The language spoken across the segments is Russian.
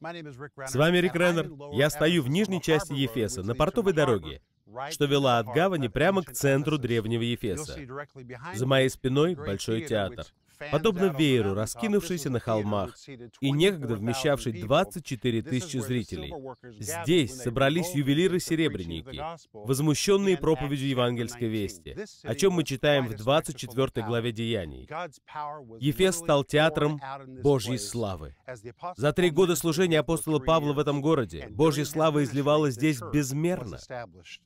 С вами Рик Реннер. Я стою в нижней части Ефеса, на портовой дороге, что вела от гавани прямо к центру древнего Ефеса. За моей спиной большой театр подобно вееру, раскинувшийся на холмах и некогда вмещавший 24 тысячи зрителей. Здесь собрались ювелиры-серебряники, возмущенные проповедью евангельской вести, о чем мы читаем в 24 главе Деяний. Ефес стал театром Божьей славы. За три года служения апостола Павла в этом городе Божья слава изливалась здесь безмерно.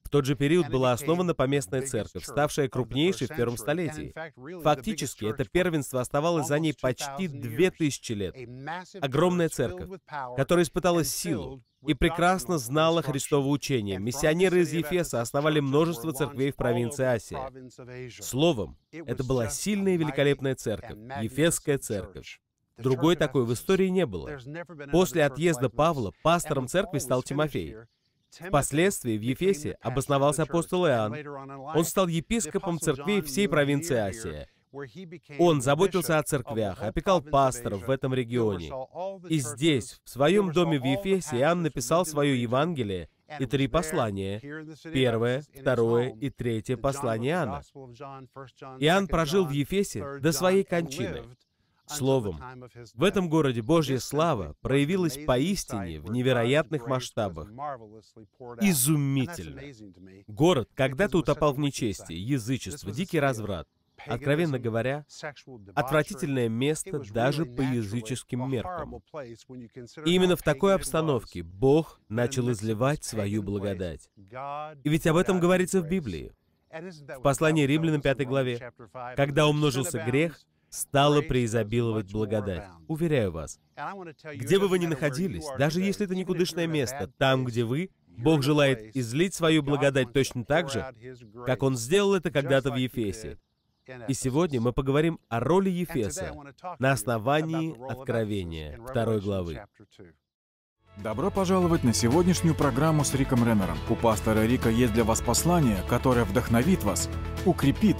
В тот же период была основана поместная церковь, ставшая крупнейшей в первом столетии. Фактически, это первенство оставалось за ней почти две тысячи лет. Огромная церковь, которая испытала силу и прекрасно знала Христово учение. Миссионеры из Ефеса основали множество церквей в провинции Асия. Словом, это была сильная и великолепная церковь, Ефесская церковь. Другой такой в истории не было. После отъезда Павла пастором церкви стал Тимофей. Впоследствии в Ефесе обосновался апостол Иоанн. Он стал епископом церквей всей провинции Асия. Он заботился о церквях, опекал пасторов в этом регионе. И здесь, в своем доме в Ефесе, Иоанн написал свое Евангелие и три послания. Первое, второе и третье послание Иоанна. Иоанн прожил в Ефесе до своей кончины. Словом, в этом городе Божья слава проявилась поистине в невероятных масштабах. Изумительно. Город когда-то утопал в нечестии, язычество, дикий разврат. Откровенно говоря, отвратительное место даже по языческим меркам. И именно в такой обстановке Бог начал изливать свою благодать. И ведь об этом говорится в Библии. В послании Римлянам 5 главе, когда умножился грех, стало преизобиловать благодать. Уверяю вас, где бы вы ни находились, даже если это никудышное место, там, где вы, Бог желает излить свою благодать точно так же, как Он сделал это когда-то в Ефесе. И сегодня мы поговорим о роли Ефеса на основании Откровения второй главы. Добро пожаловать на сегодняшнюю программу с Риком Реннером. У пастора Рика есть для вас послание, которое вдохновит вас, укрепит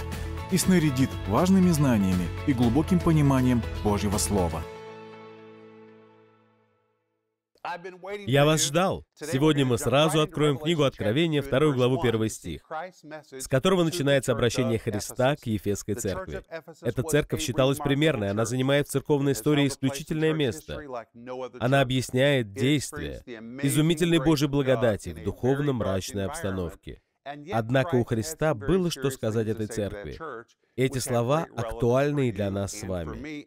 и снарядит важными знаниями и глубоким пониманием Божьего Слова – я вас ждал. Сегодня мы сразу откроем книгу Откровения, вторую главу, первый стих, с которого начинается обращение Христа к Ефесской церкви. Эта церковь считалась примерной, она занимает в церковной истории исключительное место. Она объясняет действия, изумительной Божьей благодати в духовно-мрачной обстановке. Однако у Христа было что сказать этой церкви. Эти слова актуальны и для нас с вами.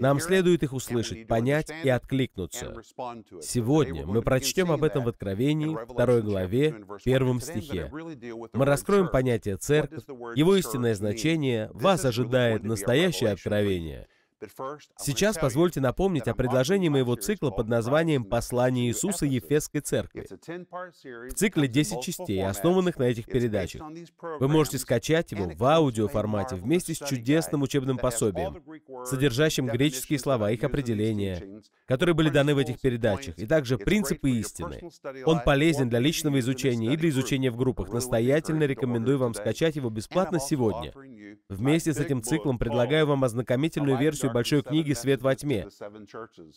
Нам следует их услышать, понять и откликнуться. Сегодня мы прочтем об этом в Откровении, второй главе, первом стихе. Мы раскроем понятие «церковь», его истинное значение, вас ожидает настоящее откровение — Сейчас позвольте напомнить о предложении моего цикла под названием «Послание Иисуса Ефесской Церкви». В цикле 10 частей, основанных на этих передачах. Вы можете скачать его в аудиоформате вместе с чудесным учебным пособием, содержащим греческие слова, их определения, которые были даны в этих передачах, и также принципы истины. Он полезен для личного изучения и для изучения в группах. Настоятельно рекомендую вам скачать его бесплатно сегодня. Вместе с этим циклом предлагаю вам ознакомительную версию большой книги «Свет во тьме.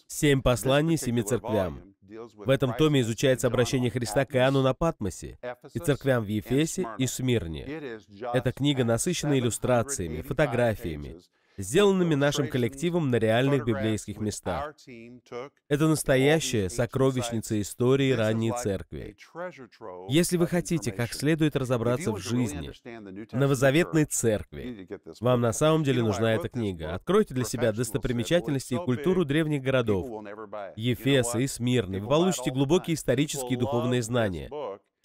Семь посланий семи церквям». В этом томе изучается обращение Христа к Иоанну на Патмосе и церквям в Ефесе и Смирне. Эта книга насыщена иллюстрациями, фотографиями, сделанными нашим коллективом на реальных библейских местах. Это настоящая сокровищница истории ранней церкви. Если вы хотите как следует разобраться в жизни новозаветной церкви, вам на самом деле нужна эта книга. Откройте для себя достопримечательности и культуру древних городов, Ефеса и Смирны. Вы получите глубокие исторические и духовные знания.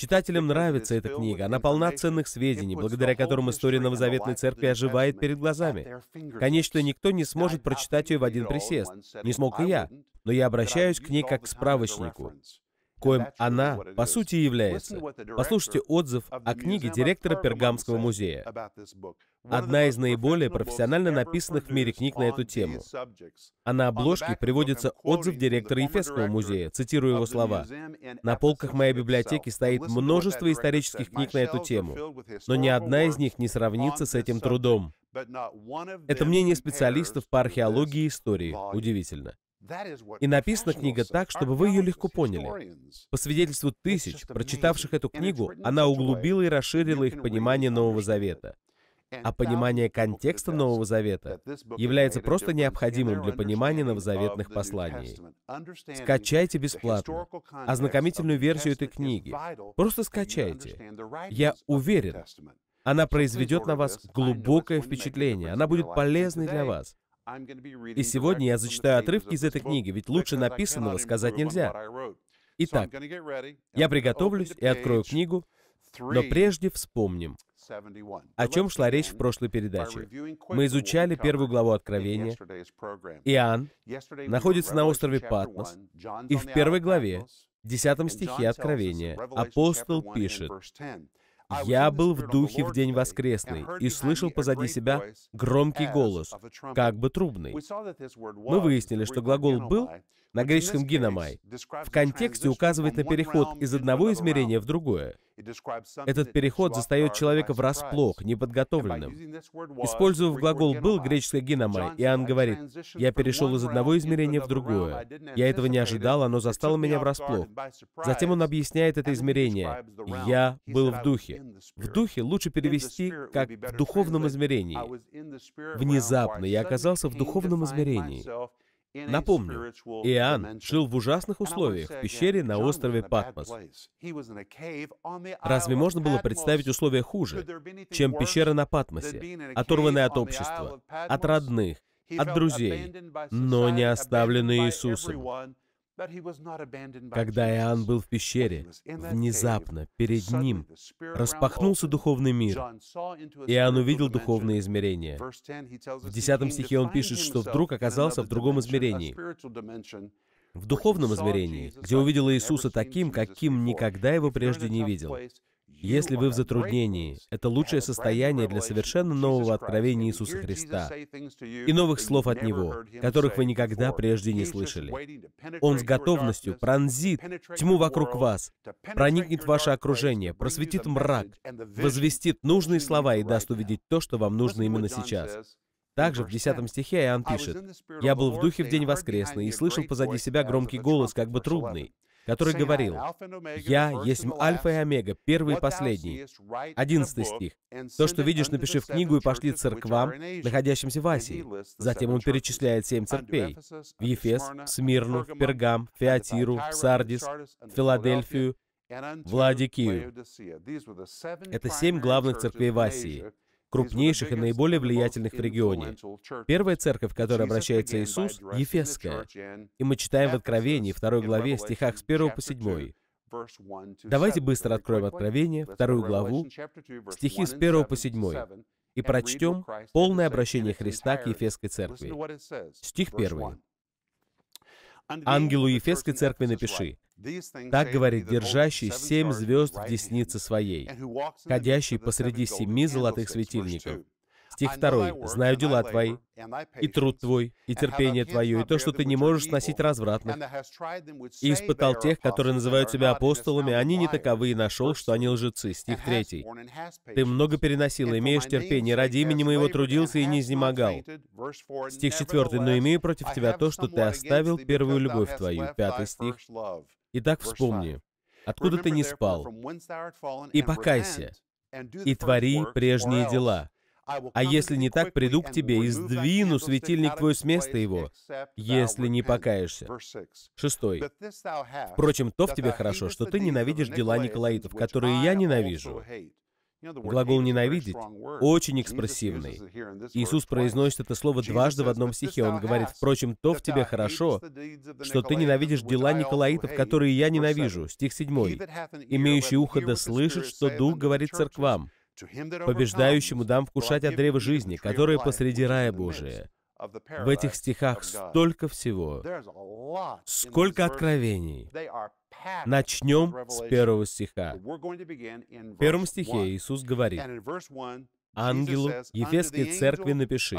Читателям нравится эта книга. Она полна ценных сведений, благодаря которым история Новозаветной Церкви оживает перед глазами. Конечно, никто не сможет прочитать ее в один присест. Не смог и я. Но я обращаюсь к ней как к справочнику коим она, по сути, является. Послушайте отзыв о книге директора Пергамского музея. Одна из наиболее профессионально написанных в мире книг на эту тему. А на обложке приводится отзыв директора Ефесского музея, цитирую его слова. «На полках моей библиотеки стоит множество исторических книг на эту тему, но ни одна из них не сравнится с этим трудом». Это мнение специалистов по археологии и истории. Удивительно. И написана книга так, чтобы вы ее легко поняли. По свидетельству тысяч, прочитавших эту книгу, она углубила и расширила их понимание а Нового Завета. А понимание контекста Нового Завета является просто необходимым для понимания новозаветных посланий. Скачайте бесплатно ознакомительную версию этой книги. Просто скачайте. Я уверен, она произведет на вас глубокое впечатление. Она будет полезной для вас. И сегодня я зачитаю отрывки из этой книги, ведь лучше написанного сказать нельзя. Итак, я приготовлюсь и открою книгу, но прежде вспомним, о чем шла речь в прошлой передаче. Мы изучали первую главу Откровения. Иоанн находится на острове Патмос, и в первой главе, 10 стихе Откровения, апостол пишет, я был в духе в день воскресный и слышал позади себя громкий голос, как бы трубный. Мы выяснили, что глагол «был» на греческом «гиномай», в контексте указывает на переход из одного измерения в другое. Этот переход застает человека врасплох, неподготовленным. Используя глагол «был» греческое «гиномай», Иоанн говорит, «Я перешел из одного измерения в другое. Я этого не ожидал, оно застало меня врасплох». Затем он объясняет это измерение. «Я был в духе». В духе лучше перевести как «в духовном измерении». Внезапно я оказался в духовном измерении. Напомню, Иоанн жил в ужасных условиях в пещере на острове Патмос. Разве можно было представить условия хуже, чем пещера на Патмосе, оторванная от общества, от родных, от друзей, но не оставленные Иисусом? Когда Иоанн был в пещере, внезапно перед ним распахнулся духовный мир. Иоанн увидел духовные измерения. В 10 стихе он пишет, что вдруг оказался в другом измерении, в духовном измерении, где увидел Иисуса таким, каким никогда его прежде не видел. Если вы в затруднении, это лучшее состояние для совершенно нового откровения Иисуса Христа и новых слов от Него, которых вы никогда прежде не слышали. Он с готовностью пронзит тьму вокруг вас, проникнет в ваше окружение, просветит мрак, возвестит нужные слова и даст увидеть то, что вам нужно именно сейчас. Также в 10 стихе Иоанн пишет, «Я был в духе в день воскресный и слышал позади себя громкий голос, как бы трубный, который говорил, «Я есть Альфа и Омега, первый и последний». одиннадцатый стих. «То, что видишь, напиши в книгу и пошли церквам, находящимся в Асии». Затем он перечисляет семь церквей. В Ефес, в Смирну, в Пергам, в Феатиру, в Сардис, в Филадельфию, в Ладикию. Это семь главных церквей в Асии крупнейших и наиболее влиятельных в регионе. Первая церковь, к которой обращается Иисус, — Ефесская. И мы читаем в Откровении, второй главе, стихах с 1 по 7. Давайте быстро откроем Откровение, вторую главу, стихи с 1 по 7, и прочтем полное обращение Христа к Ефесской церкви. Стих 1. «Ангелу Ефесской церкви напиши, так говорит держащий семь звезд в деснице своей, ходящий посреди семи золотых светильников. Стих 2. «Знаю дела твои, и труд твой, и терпение твое, и то, что ты не можешь сносить развратных, и испытал тех, которые называют себя апостолами, они не таковы, и нашел, что они лжецы». Стих 3. «Ты много переносил, имеешь терпение, ради имени моего трудился и не изнемогал». Стих 4. «Но имею против тебя то, что ты оставил первую любовь твою». Пятый стих. Итак, вспомни, откуда ты не спал, и покайся, и твори прежние дела. А если не так, приду к тебе и сдвину светильник твой с места его, если не покаешься. Шестой. Впрочем, то в тебе хорошо, что ты ненавидишь дела Николаитов, которые я ненавижу. Глагол «ненавидеть» очень экспрессивный. Иисус произносит это слово дважды в одном стихе. Он говорит, «Впрочем, то в тебе хорошо, что ты ненавидишь дела Николаитов, которые я ненавижу». Стих 7. «Имеющий ухо да слышит, что Дух говорит церквам, побеждающему дам вкушать от древа жизни, которое посреди рая Божия». В этих стихах столько всего, сколько откровений. Начнем с первого стиха. В первом стихе Иисус говорит, ангелу Ефесской церкви напиши.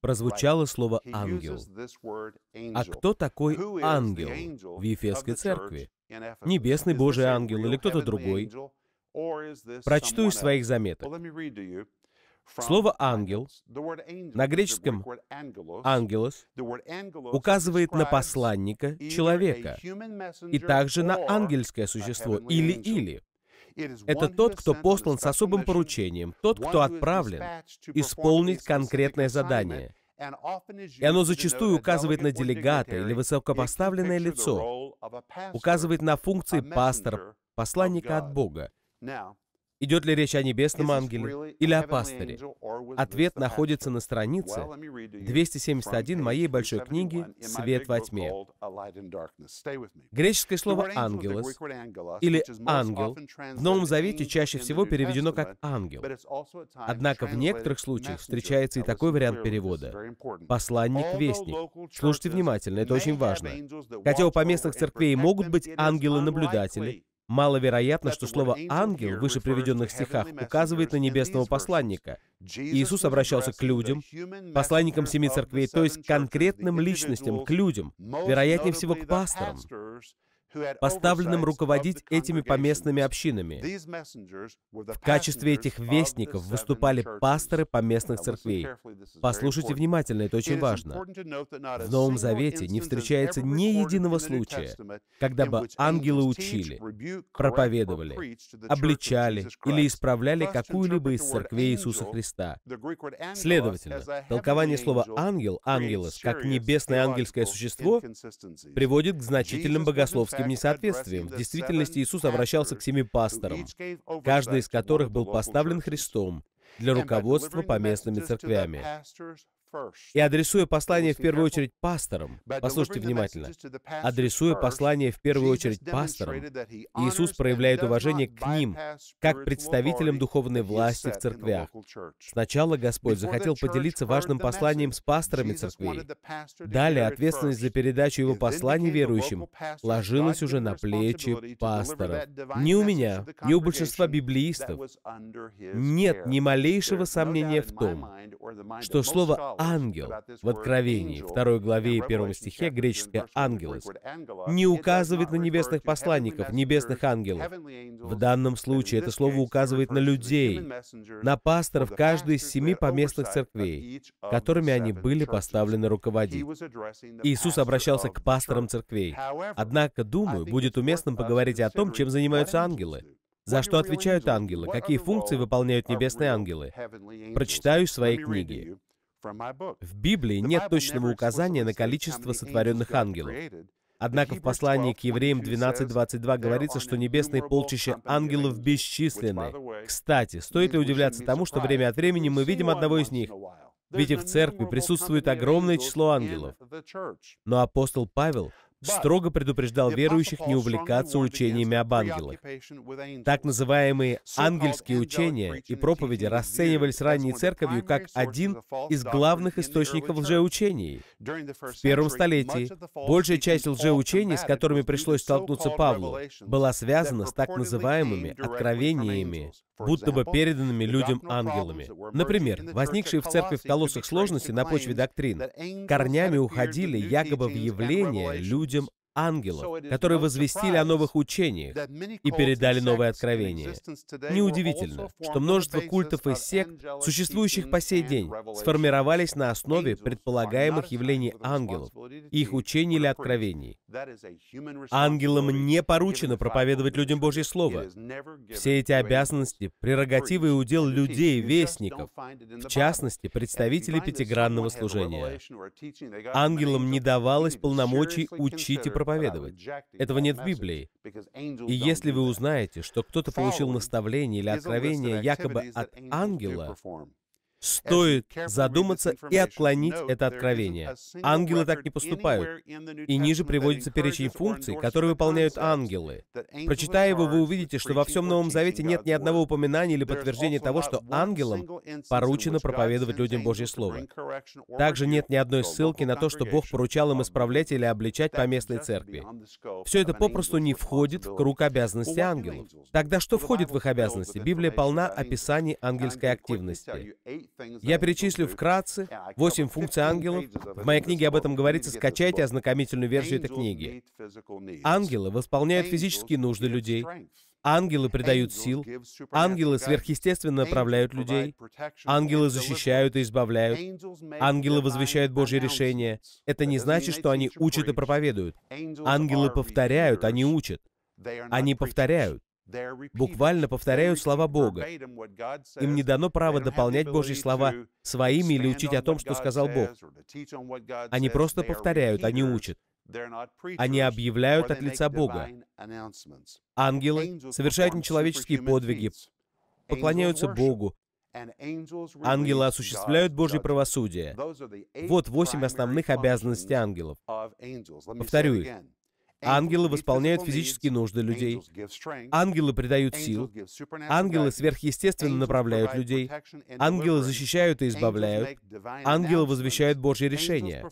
Прозвучало слово «ангел». А кто такой ангел в Ефесской церкви? Небесный Божий ангел или кто-то другой? Прочту из своих заметок. Слово «ангел» на греческом «ангелос» указывает на посланника, человека, и также на ангельское существо или-или. Это тот, кто послан с особым поручением, тот, кто отправлен исполнить конкретное задание. И оно зачастую указывает на делегата или высокопоставленное лицо, указывает на функции пастора, посланника от Бога. Идет ли речь о небесном ангеле или о пасторе? Ответ находится на странице 271 моей большой книги «Свет во тьме». Греческое слово «ангелос» или «ангел» в Новом Завете чаще всего переведено как «ангел». Однако в некоторых случаях встречается и такой вариант перевода «посланник-вестник». Слушайте внимательно, это очень важно. Хотя у поместных церквей могут быть ангелы-наблюдатели, Маловероятно, что слово «ангел» в выше приведенных стихах указывает на небесного посланника. Иисус обращался к людям, посланникам семи церквей, то есть к конкретным личностям, к людям, вероятнее всего к пасторам поставленным руководить этими поместными общинами. В качестве этих вестников выступали пасторы поместных церквей. Послушайте внимательно, это очень важно. В Новом Завете не встречается ни единого случая, когда бы ангелы учили, проповедовали, обличали или исправляли какую-либо из церквей Иисуса Христа. Следовательно, толкование слова «ангел», «ангелос», как небесное ангельское существо, приводит к значительным богословским этим несоответствием. В действительности Иисус обращался к семи пасторам, каждый из которых был поставлен Христом для руководства по поместными церквями. И адресуя послание в первую очередь пасторам, послушайте внимательно, адресуя послание в первую очередь пасторам, Иисус проявляет уважение к ним, как представителям духовной власти в церквях. Сначала Господь захотел поделиться важным посланием с пасторами церквей. Далее ответственность за передачу его посланий верующим ложилась уже на плечи пасторов. Ни у меня, ни у большинства библеистов нет ни малейшего сомнения в том, что слово ангел. В Откровении, второй главе и первом стихе, греческое «ангелос» не указывает на небесных посланников, небесных ангелов. В данном случае это слово указывает на людей, на пасторов каждой из семи поместных церквей, которыми они были поставлены руководить. Иисус обращался к пасторам церквей. Однако, думаю, будет уместным поговорить о том, чем занимаются ангелы. За что отвечают ангелы? Какие функции выполняют небесные ангелы? Прочитаю свои книги. В Библии нет точного указания на количество сотворенных ангелов. Однако в послании к евреям 12.22 говорится, что небесные полчища ангелов бесчисленны. Кстати, стоит ли удивляться тому, что время от времени мы видим одного из них? Ведь и в церкви присутствует огромное число ангелов. Но апостол Павел строго предупреждал верующих не увлекаться учениями об ангелах. Так называемые ангельские учения и проповеди расценивались ранней церковью как один из главных источников лжеучений. В первом столетии большая часть лжеучений, с которыми пришлось столкнуться Павлу, была связана с так называемыми откровениями, будто бы переданными людям ангелами. Например, возникшие в церкви в колоссах сложности на почве доктрин корнями уходили якобы в явление люди Jim ангелов, которые возвестили о новых учениях и передали новое откровение. Неудивительно, что множество культов и сект, существующих по сей день, сформировались на основе предполагаемых явлений ангелов, их учений или откровений. Ангелам не поручено проповедовать людям Божье Слово. Все эти обязанности — прерогативы и удел людей, вестников, в частности, представителей пятигранного служения. Ангелам не давалось полномочий учить и проповедовать проповедовать. Этого нет в Библии. И если вы узнаете, что кто-то получил наставление или откровение якобы от ангела, Стоит задуматься и отклонить это откровение. Ангелы так не поступают. И ниже приводится перечень функций, которые выполняют ангелы. Прочитая его, вы увидите, что во всем Новом Завете нет ни одного упоминания или подтверждения того, что ангелам поручено проповедовать людям Божье Слово. Также нет ни одной ссылки на то, что Бог поручал им исправлять или обличать по местной церкви. Все это попросту не входит в круг обязанностей ангелов. Тогда что входит в их обязанности? Библия полна описаний ангельской активности. Я перечислю вкратце 8 функций ангелов. В моей книге об этом говорится, скачайте ознакомительную версию этой книги. Ангелы восполняют физические нужды людей. Ангелы придают сил. Ангелы сверхъестественно направляют людей. Ангелы защищают и избавляют. Ангелы возвещают Божье решения. Это не значит, что они учат и проповедуют. Ангелы повторяют, они учат. Они повторяют буквально повторяют слова Бога. Им не дано право дополнять Божьи слова своими или учить о том, что сказал Бог. Они просто повторяют, они учат. Они объявляют от лица Бога. Ангелы совершают нечеловеческие подвиги, поклоняются Богу. Ангелы осуществляют Божье правосудие. Вот восемь основных обязанностей ангелов. Повторю их. Ангелы восполняют физические нужды людей. Ангелы придают сил. Ангелы сверхъестественно направляют людей. Ангелы защищают и избавляют. Ангелы возвещают Божье решение.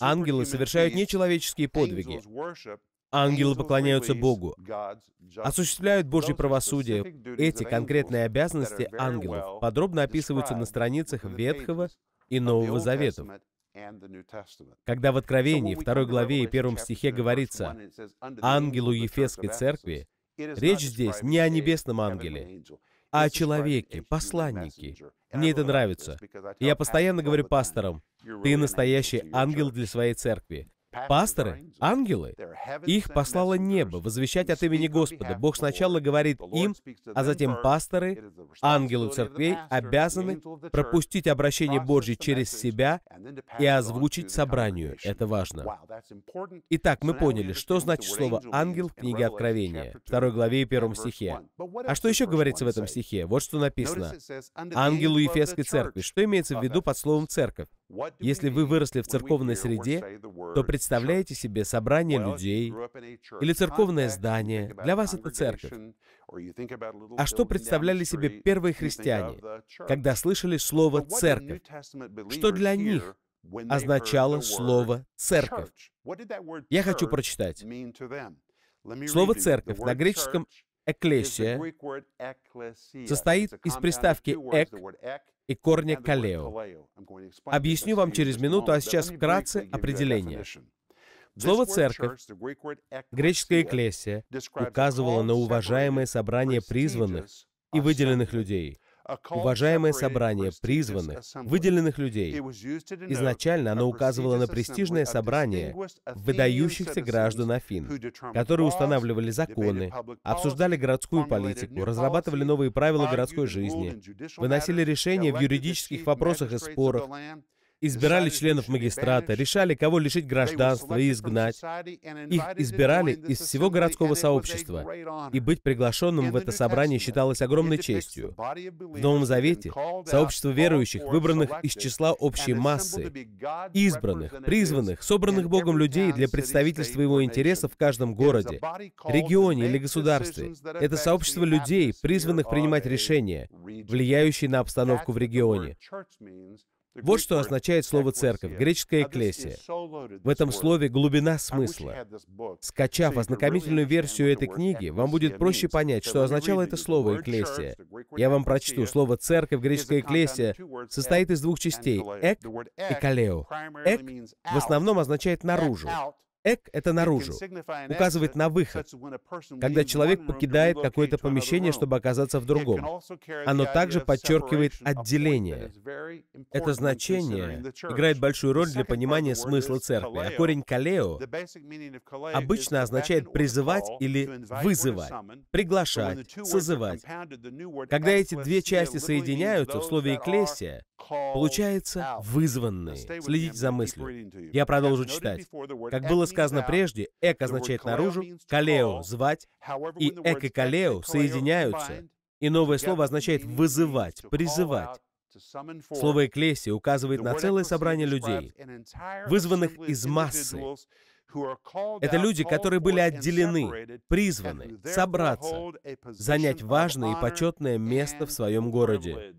Ангелы совершают нечеловеческие подвиги. Ангелы поклоняются Богу, осуществляют Божье правосудие. Эти конкретные обязанности ангелов подробно описываются на страницах Ветхого и Нового Заветов. Когда в Откровении, второй главе и первом стихе говорится «ангелу Ефесской церкви», речь здесь не о небесном ангеле, а о человеке, посланнике. Мне это нравится. И я постоянно говорю пасторам, ты настоящий ангел для своей церкви. Пасторы, ангелы, их послало небо возвещать от имени Господа. Бог сначала говорит им, а затем пасторы, ангелы церквей обязаны пропустить обращение Божье через себя и озвучить собранию. Это важно. Итак, мы поняли, что значит слово «ангел» в книге Откровения, 2 главе и 1 стихе. А что еще говорится в этом стихе? Вот что написано. «Ангелу Ефесской церкви». Что имеется в виду под словом «церковь»? Если вы выросли в церковной среде, то представляете себе собрание людей или церковное здание. Для вас это церковь. А что представляли себе первые христиане, когда слышали слово «церковь»? Что для них означало слово «церковь»? Я хочу прочитать. Слово «церковь» на греческом «экклесия» состоит из приставки «эк» и корня «калео». Объясню вам через минуту, а сейчас вкратце определение. Слово «церковь», греческая «экклесия», указывало на уважаемое собрание призванных и выделенных людей — Уважаемое собрание призванных, выделенных людей. Изначально оно указывало на престижное собрание выдающихся граждан Афин, которые устанавливали законы, обсуждали городскую политику, разрабатывали новые правила городской жизни, выносили решения в юридических вопросах и спорах, избирали членов магистрата, решали, кого лишить гражданства и изгнать. Их избирали из всего городского сообщества, и быть приглашенным в это собрание считалось огромной честью. В Новом Завете сообщество верующих, выбранных из числа общей массы, избранных, призванных, собранных Богом людей для представительства Его интересов в каждом городе, регионе или государстве. Это сообщество людей, призванных принимать решения, влияющие на обстановку в регионе. Вот что означает слово «церковь», греческая «экклесия». В этом слове глубина смысла. Скачав ознакомительную версию этой книги, вам будет проще понять, что означало это слово «экклесия». Я вам прочту. Слово «церковь», греческая «экклесия» состоит из двух частей — «эк» и «калео». «Эк» в основном означает «наружу», Эк — это наружу, указывает на выход, когда человек покидает какое-то помещение, чтобы оказаться в другом. Оно также подчеркивает отделение. Это значение играет большую роль для понимания смысла церкви, а корень «калео» обычно означает «призывать» или «вызывать», «приглашать», «созывать». Когда эти две части соединяются в слове «экклесия», Получается, вызванные. Следите за мыслью. Я продолжу читать. Как было сказано прежде, «эк» означает «наружу», «калео» — «звать», и «эк» и «калео» соединяются, и новое слово означает «вызывать», «призывать». Слово «экклесия» указывает на целое собрание людей, вызванных из массы. Это люди, которые были отделены, призваны собраться, занять важное и почетное место в своем городе.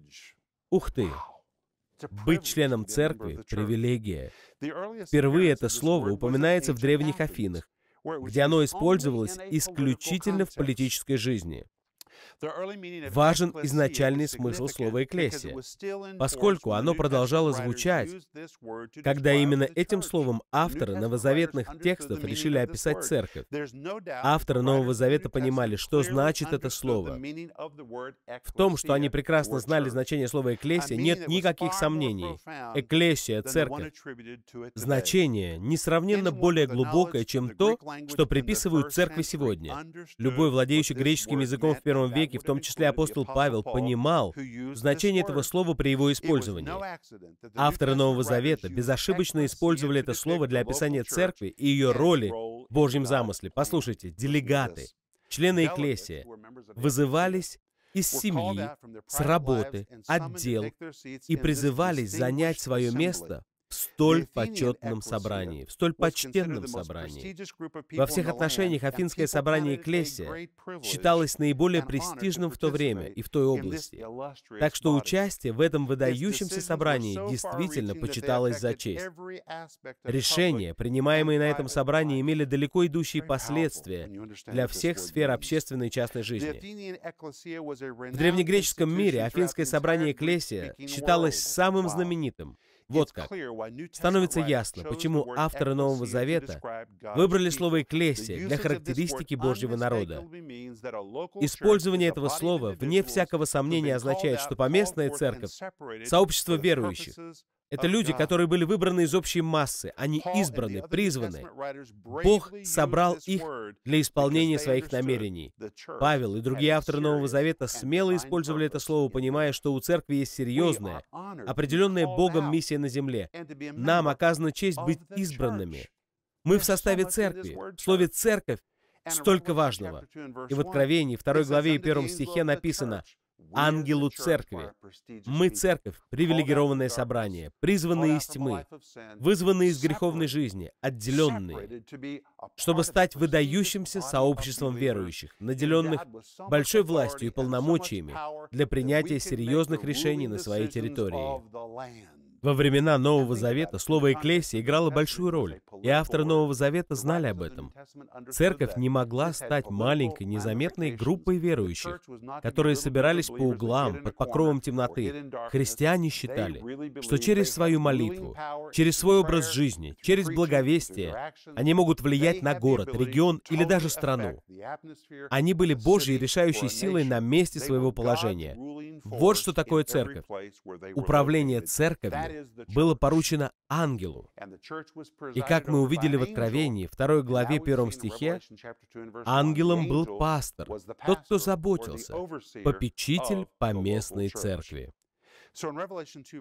Ух ты! Быть членом церкви — привилегия. Впервые это слово упоминается в древних Афинах, где оно использовалось исключительно в политической жизни. Важен изначальный смысл слова «экклесия», поскольку оно продолжало звучать, когда именно этим словом авторы новозаветных текстов решили описать церковь. Авторы Нового Завета понимали, что значит это слово. В том, что они прекрасно знали значение слова «экклесия», нет никаких сомнений. «Экклесия» — церковь. Значение несравненно более глубокое, чем то, что приписывают церкви сегодня. Любой владеющий греческим языком в первом веке веке, в том числе апостол Павел, понимал значение этого слова при его использовании. Авторы Нового Завета безошибочно использовали это слово для описания церкви и ее роли в Божьем замысле. Послушайте, делегаты, члены Экклесия, вызывались из семьи, с работы, отдел и призывались занять свое место в столь почетном собрании, в столь почтенном собрании. Во всех отношениях Афинское собрание Эклесия считалось наиболее престижным в то время и в той области. Так что участие в этом выдающемся собрании действительно почиталось за честь. Решения, принимаемые на этом собрании, имели далеко идущие последствия для всех сфер общественной и частной жизни. В древнегреческом мире Афинское собрание Эклесия считалось самым знаменитым, вот как. Становится ясно, почему авторы Нового Завета выбрали слово «экклесия» для характеристики Божьего народа. Использование этого слова, вне всякого сомнения, означает, что поместная церковь, сообщество верующих, это люди, которые были выбраны из общей массы. Они избраны, призваны. Бог собрал их для исполнения своих намерений. Павел и другие авторы Нового Завета смело использовали это слово, понимая, что у церкви есть серьезная, определенная Богом миссия на земле. Нам оказана честь быть избранными. Мы в составе церкви. В слове «церковь» столько важного. И в Откровении, 2 главе и 1 стихе написано – ангелу церкви. Мы церковь, привилегированное собрание, призванные из тьмы, вызванные из греховной жизни, отделенные, чтобы стать выдающимся сообществом верующих, наделенных большой властью и полномочиями для принятия серьезных решений на своей территории. Во времена Нового Завета слово «экклесия» играло большую роль, и авторы Нового Завета знали об этом. Церковь не могла стать маленькой, незаметной группой верующих, которые собирались по углам, под покровом темноты. Христиане считали, что через свою молитву, через свой образ жизни, через благовестие они могут влиять на город, регион или даже страну. Они были Божьей решающей силой на месте своего положения. Вот что такое церковь. Управление церковью было поручено ангелу. И как мы увидели в Откровении, второй главе первом стихе, ангелом был пастор, тот, кто заботился, попечитель по местной церкви.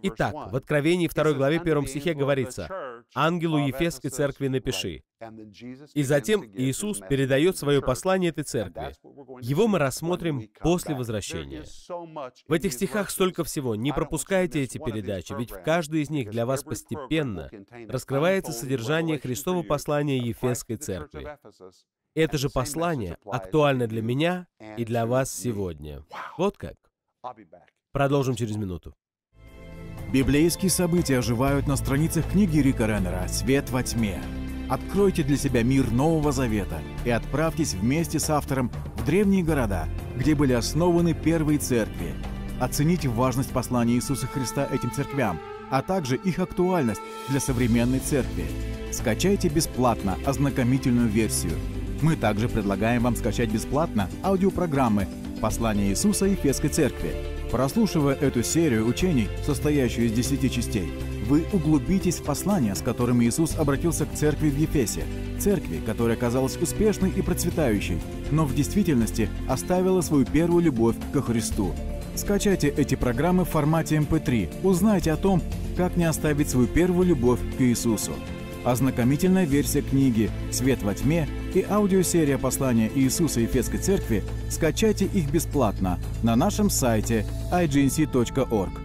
Итак, в Откровении 2 главе 1 стихе говорится, «Ангелу Ефесской церкви напиши». И затем Иисус передает свое послание этой церкви. Его мы рассмотрим после возвращения. В этих стихах столько всего. Не пропускайте эти передачи, ведь в каждой из них для вас постепенно раскрывается содержание Христового послания Ефесской церкви. Это же послание актуально для меня и для вас сегодня. Вот как. Продолжим через минуту. Библейские события оживают на страницах книги Рика Реннера «Свет во тьме». Откройте для себя мир Нового Завета и отправьтесь вместе с автором в древние города, где были основаны первые церкви. Оцените важность послания Иисуса Христа этим церквям, а также их актуальность для современной церкви. Скачайте бесплатно ознакомительную версию. Мы также предлагаем вам скачать бесплатно аудиопрограммы «Послание Иисуса и Фесской Церкви», Прослушивая эту серию учений, состоящую из десяти частей, вы углубитесь в послания, с которым Иисус обратился к церкви в Ефесе, церкви, которая казалась успешной и процветающей, но в действительности оставила свою первую любовь ко Христу. Скачайте эти программы в формате MP3, эм узнайте о том, как не оставить свою первую любовь к Иисусу. Ознакомительная версия книги «Свет во тьме» и аудиосерия послания Иисуса Ефесской Церкви, скачайте их бесплатно на нашем сайте ignc.org.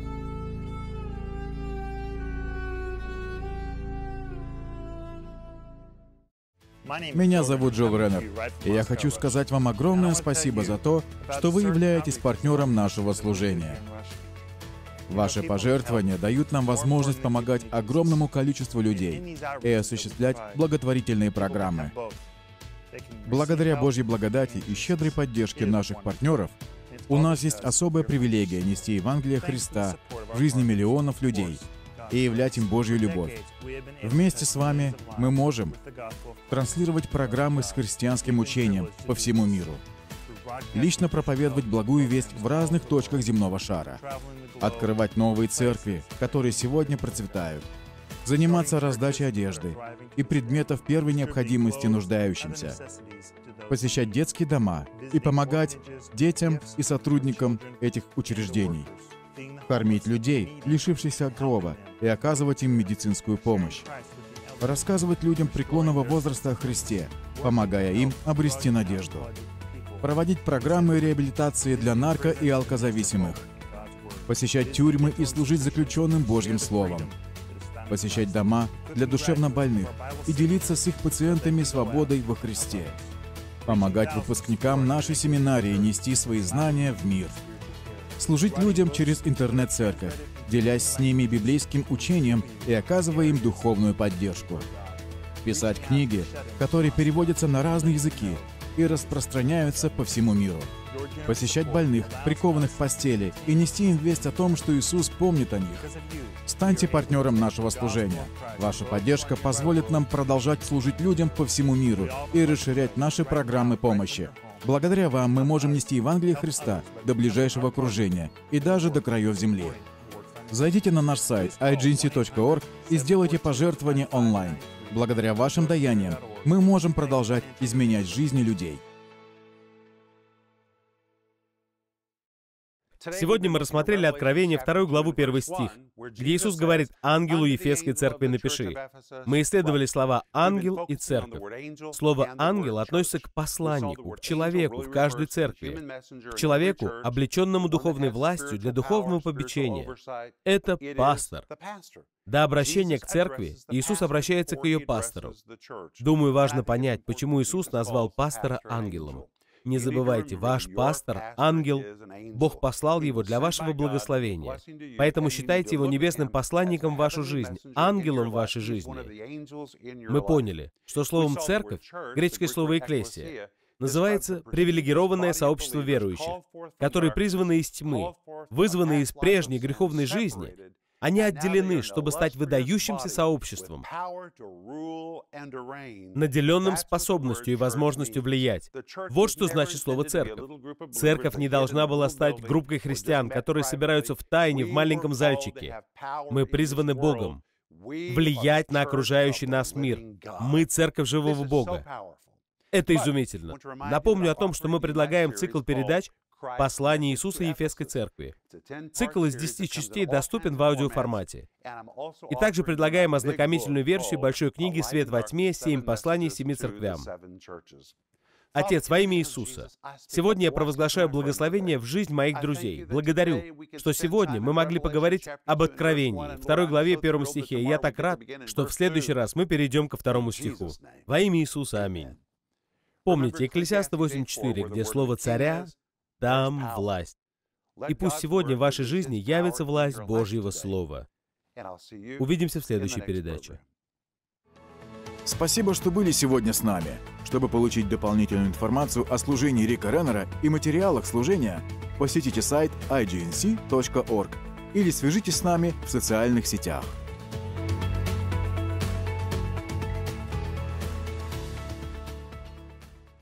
Меня зовут Джилл Реннер, и я хочу сказать вам огромное спасибо за то, что вы являетесь партнером нашего служения. Ваши пожертвования дают нам возможность помогать огромному количеству людей и осуществлять благотворительные программы. Благодаря Божьей благодати и щедрой поддержке наших партнеров, у нас есть особая привилегия нести Евангелие Христа в жизни миллионов людей и являть им Божью любовь. Вместе с вами мы можем транслировать программы с христианским учением по всему миру, лично проповедовать благую весть в разных точках земного шара, открывать новые церкви, которые сегодня процветают – заниматься раздачей одежды и предметов первой необходимости нуждающимся, посещать детские дома и помогать детям и сотрудникам этих учреждений, кормить людей, лишившихся крова, и оказывать им медицинскую помощь, рассказывать людям преклонного возраста о Христе, помогая им обрести надежду, проводить программы реабилитации для нарко- и алкозависимых, посещать тюрьмы и служить заключенным Божьим Словом, посещать дома для душевно больных и делиться с их пациентами свободой во Христе, помогать выпускникам нашей семинарии нести свои знания в мир, служить людям через интернет-церковь, делясь с ними библейским учением и оказывая им духовную поддержку, писать книги, которые переводятся на разные языки и распространяются по всему миру – посещать больных, прикованных в постели и нести им весть о том, что Иисус помнит о них. Станьте партнером нашего служения. Ваша поддержка позволит нам продолжать служить людям по всему миру и расширять наши программы помощи. Благодаря вам мы можем нести Евангелие Христа до ближайшего окружения и даже до краев земли. Зайдите на наш сайт ignc.org и сделайте пожертвование онлайн. Благодаря вашим даяниям мы можем продолжать изменять жизни людей. Сегодня мы рассмотрели Откровение, вторую главу, первый стих, где Иисус говорит «Ангелу Ефесской церкви напиши». Мы исследовали слова «ангел» и «церковь». Слово «ангел» относится к посланнику, к человеку в каждой церкви, к человеку, облеченному духовной властью для духовного попечения. Это пастор. До обращения к церкви Иисус обращается к ее пастору. Думаю, важно понять, почему Иисус назвал пастора ангелом. Не забывайте, ваш пастор, ангел, Бог послал его для вашего благословения. Поэтому считайте его небесным посланником в вашу жизнь, ангелом в вашей жизни. Мы поняли, что словом «церковь», греческое слово «экклесия», называется «привилегированное сообщество верующих», которые призваны из тьмы, вызваны из прежней греховной жизни они отделены, чтобы стать выдающимся сообществом, наделенным способностью и возможностью влиять. Вот что значит слово «церковь». Церковь не должна была стать группой христиан, которые собираются в тайне в маленьком зальчике. Мы призваны Богом влиять на окружающий нас мир. Мы церковь живого Бога. Это изумительно. Напомню о том, что мы предлагаем цикл передач Послание Иисуса Ефесской Церкви. Цикл из 10 частей доступен в аудиоформате. И также предлагаем ознакомительную версию большой книги «Свет во тьме. Семь посланий семи церквям». Отец, во имя Иисуса, сегодня я провозглашаю благословение в жизнь моих друзей. Благодарю, что сегодня мы могли поговорить об откровении, второй главе, первом стихе. я так рад, что в следующий раз мы перейдем ко второму стиху. Во имя Иисуса, аминь. Помните, Экклесиаста 8.4, где слово «царя» там власть. И пусть сегодня в вашей жизни явится власть Божьего Слова. Увидимся в следующей передаче. Спасибо, что были сегодня с нами. Чтобы получить дополнительную информацию о служении Рика Реннера и материалах служения, посетите сайт ignc.org или свяжитесь с нами в социальных сетях.